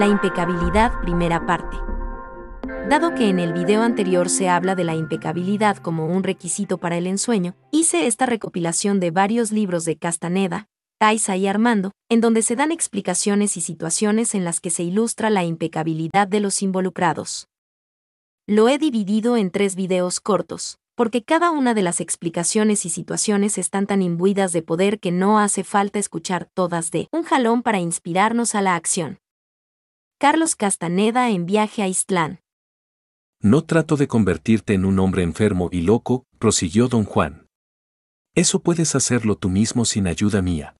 La impecabilidad, primera parte. Dado que en el video anterior se habla de la impecabilidad como un requisito para el ensueño, hice esta recopilación de varios libros de Castaneda, Taisa y Armando, en donde se dan explicaciones y situaciones en las que se ilustra la impecabilidad de los involucrados. Lo he dividido en tres videos cortos, porque cada una de las explicaciones y situaciones están tan imbuidas de poder que no hace falta escuchar todas de un jalón para inspirarnos a la acción. Carlos Castaneda en viaje a Istlán. No trato de convertirte en un hombre enfermo y loco, prosiguió don Juan. Eso puedes hacerlo tú mismo sin ayuda mía.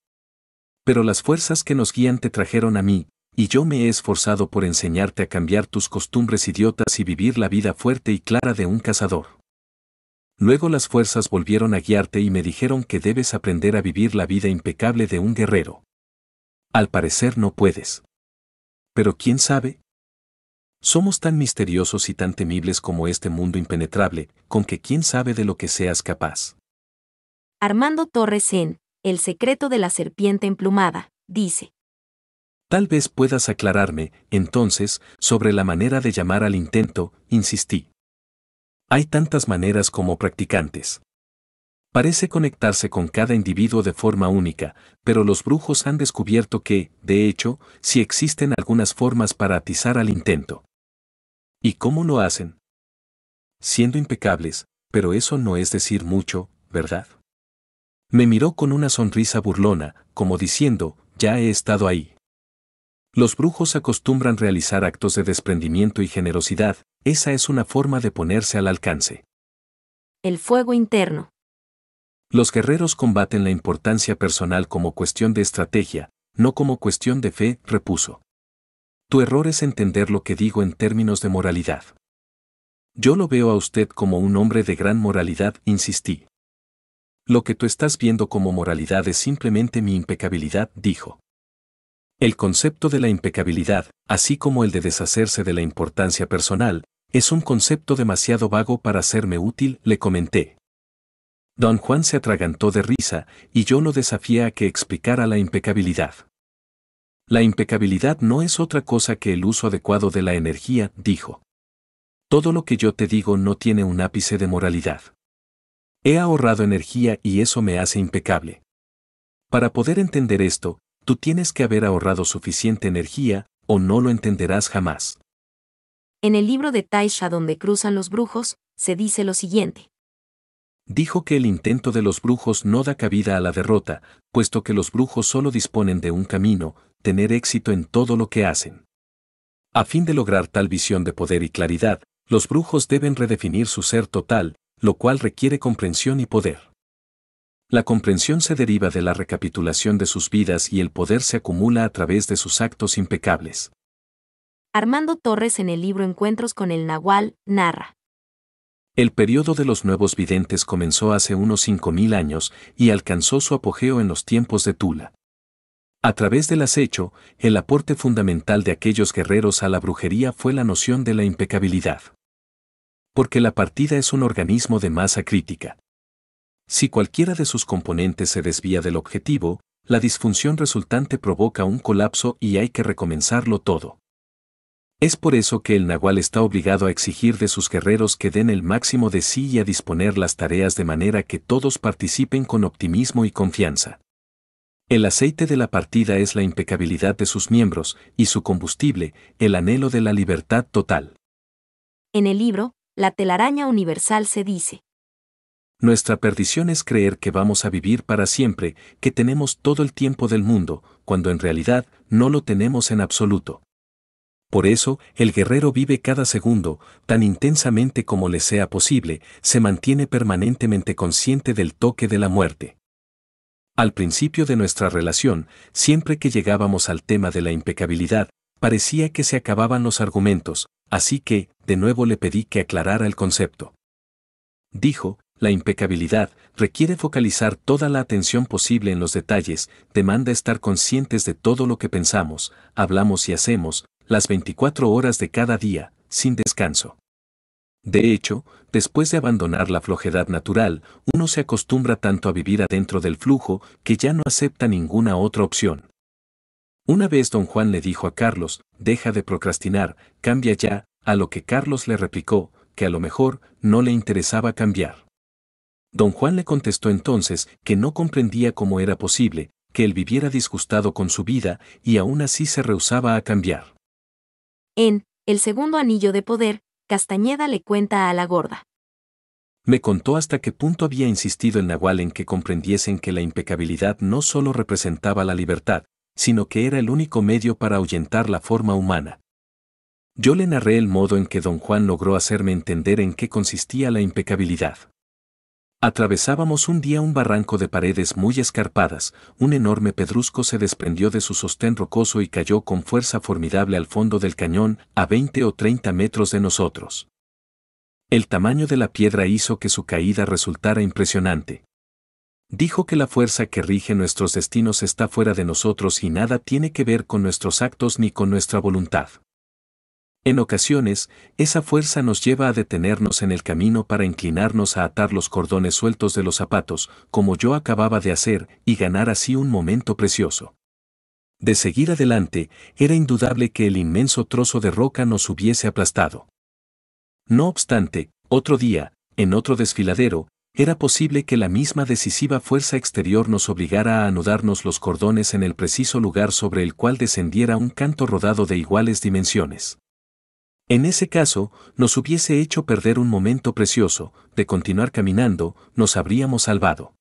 Pero las fuerzas que nos guían te trajeron a mí, y yo me he esforzado por enseñarte a cambiar tus costumbres idiotas y vivir la vida fuerte y clara de un cazador. Luego las fuerzas volvieron a guiarte y me dijeron que debes aprender a vivir la vida impecable de un guerrero. Al parecer no puedes. Pero quién sabe. Somos tan misteriosos y tan temibles como este mundo impenetrable, con que quién sabe de lo que seas capaz. Armando Torres en El secreto de la serpiente emplumada, dice. Tal vez puedas aclararme, entonces, sobre la manera de llamar al intento, insistí. Hay tantas maneras como practicantes. Parece conectarse con cada individuo de forma única, pero los brujos han descubierto que, de hecho, sí existen algunas formas para atizar al intento. ¿Y cómo lo hacen? Siendo impecables, pero eso no es decir mucho, ¿verdad? Me miró con una sonrisa burlona, como diciendo, ya he estado ahí. Los brujos acostumbran realizar actos de desprendimiento y generosidad, esa es una forma de ponerse al alcance. El fuego interno. Los guerreros combaten la importancia personal como cuestión de estrategia, no como cuestión de fe, repuso. Tu error es entender lo que digo en términos de moralidad. Yo lo veo a usted como un hombre de gran moralidad, insistí. Lo que tú estás viendo como moralidad es simplemente mi impecabilidad, dijo. El concepto de la impecabilidad, así como el de deshacerse de la importancia personal, es un concepto demasiado vago para serme útil, le comenté. Don Juan se atragantó de risa, y yo no desafié a que explicara la impecabilidad. La impecabilidad no es otra cosa que el uso adecuado de la energía, dijo. Todo lo que yo te digo no tiene un ápice de moralidad. He ahorrado energía y eso me hace impecable. Para poder entender esto, tú tienes que haber ahorrado suficiente energía, o no lo entenderás jamás. En el libro de Taisha donde cruzan los brujos, se dice lo siguiente dijo que el intento de los brujos no da cabida a la derrota, puesto que los brujos solo disponen de un camino, tener éxito en todo lo que hacen. A fin de lograr tal visión de poder y claridad, los brujos deben redefinir su ser total, lo cual requiere comprensión y poder. La comprensión se deriva de la recapitulación de sus vidas y el poder se acumula a través de sus actos impecables. Armando Torres en el libro Encuentros con el Nahual narra. El periodo de los nuevos videntes comenzó hace unos 5.000 años y alcanzó su apogeo en los tiempos de Tula. A través del acecho, el aporte fundamental de aquellos guerreros a la brujería fue la noción de la impecabilidad. Porque la partida es un organismo de masa crítica. Si cualquiera de sus componentes se desvía del objetivo, la disfunción resultante provoca un colapso y hay que recomenzarlo todo. Es por eso que el nahual está obligado a exigir de sus guerreros que den el máximo de sí y a disponer las tareas de manera que todos participen con optimismo y confianza. El aceite de la partida es la impecabilidad de sus miembros y su combustible, el anhelo de la libertad total. En el libro, La telaraña universal se dice. Nuestra perdición es creer que vamos a vivir para siempre, que tenemos todo el tiempo del mundo, cuando en realidad no lo tenemos en absoluto. Por eso, el guerrero vive cada segundo, tan intensamente como le sea posible, se mantiene permanentemente consciente del toque de la muerte. Al principio de nuestra relación, siempre que llegábamos al tema de la impecabilidad, parecía que se acababan los argumentos, así que, de nuevo le pedí que aclarara el concepto. Dijo, la impecabilidad requiere focalizar toda la atención posible en los detalles, demanda estar conscientes de todo lo que pensamos, hablamos y hacemos, las 24 horas de cada día, sin descanso. De hecho, después de abandonar la flojedad natural, uno se acostumbra tanto a vivir adentro del flujo que ya no acepta ninguna otra opción. Una vez don Juan le dijo a Carlos, deja de procrastinar, cambia ya, a lo que Carlos le replicó, que a lo mejor no le interesaba cambiar. Don Juan le contestó entonces que no comprendía cómo era posible, que él viviera disgustado con su vida y aún así se rehusaba a cambiar. En El segundo anillo de poder, Castañeda le cuenta a la gorda. Me contó hasta qué punto había insistido el Nahual en que comprendiesen que la impecabilidad no solo representaba la libertad, sino que era el único medio para ahuyentar la forma humana. Yo le narré el modo en que don Juan logró hacerme entender en qué consistía la impecabilidad. Atravesábamos un día un barranco de paredes muy escarpadas, un enorme pedrusco se desprendió de su sostén rocoso y cayó con fuerza formidable al fondo del cañón, a 20 o 30 metros de nosotros. El tamaño de la piedra hizo que su caída resultara impresionante. Dijo que la fuerza que rige nuestros destinos está fuera de nosotros y nada tiene que ver con nuestros actos ni con nuestra voluntad. En ocasiones, esa fuerza nos lleva a detenernos en el camino para inclinarnos a atar los cordones sueltos de los zapatos, como yo acababa de hacer, y ganar así un momento precioso. De seguir adelante, era indudable que el inmenso trozo de roca nos hubiese aplastado. No obstante, otro día, en otro desfiladero, era posible que la misma decisiva fuerza exterior nos obligara a anudarnos los cordones en el preciso lugar sobre el cual descendiera un canto rodado de iguales dimensiones. En ese caso, nos hubiese hecho perder un momento precioso, de continuar caminando, nos habríamos salvado.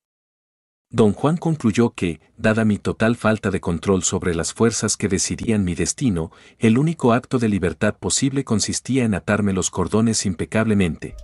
Don Juan concluyó que, dada mi total falta de control sobre las fuerzas que decidían mi destino, el único acto de libertad posible consistía en atarme los cordones impecablemente.